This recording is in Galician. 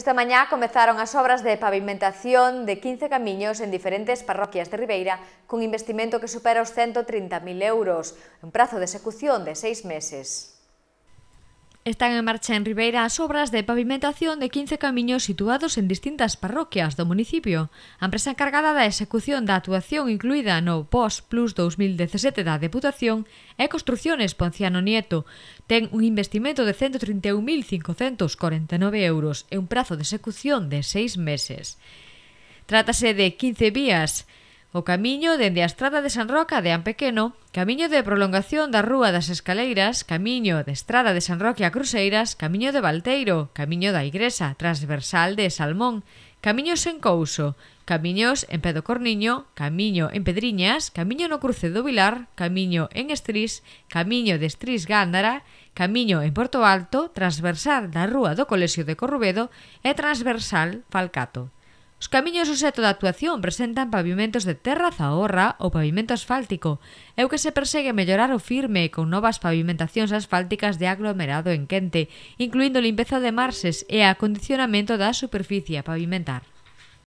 Esta mañá comezaron as obras de pavimentación de 15 camiños en diferentes parroquias de Ribeira cun investimento que supera os 130.000 euros, un prazo de execución de seis meses. Están en marcha en Ribeira as obras de pavimentación de 15 camiños situados en distintas parroquias do municipio. A empresa encargada da execución da actuación incluída no POS Plus 2017 da Deputación e Construcciones Ponciano Nieto ten un investimento de 131.549 euros e un prazo de execución de seis meses. Trátase de 15 vías, O camiño dende a estrada de San Roque de Ampequeno, camiño de prolongación da Rúa das Escaleiras, camiño de estrada de San Roque a Cruceiras, camiño de Balteiro, camiño da Igresa, transversal de Salmón, camiños en Couso, camiños en Pedro Corniño, camiño en Pedriñas, camiño no Cruce do Vilar, camiño en Estris, camiño de Estris Gándara, camiño en Porto Alto, transversal da Rúa do Colexio de Corrubedo e transversal Falcato. Os camiños seto da actuación presentan pavimentos de terra zahorra ou pavimento asfáltico, e o que se persegue mellorar o firme con novas pavimentacións asfálticas de aglomerado en quente, incluindo limpeza de marxes e acondicionamento da superficie a pavimentar.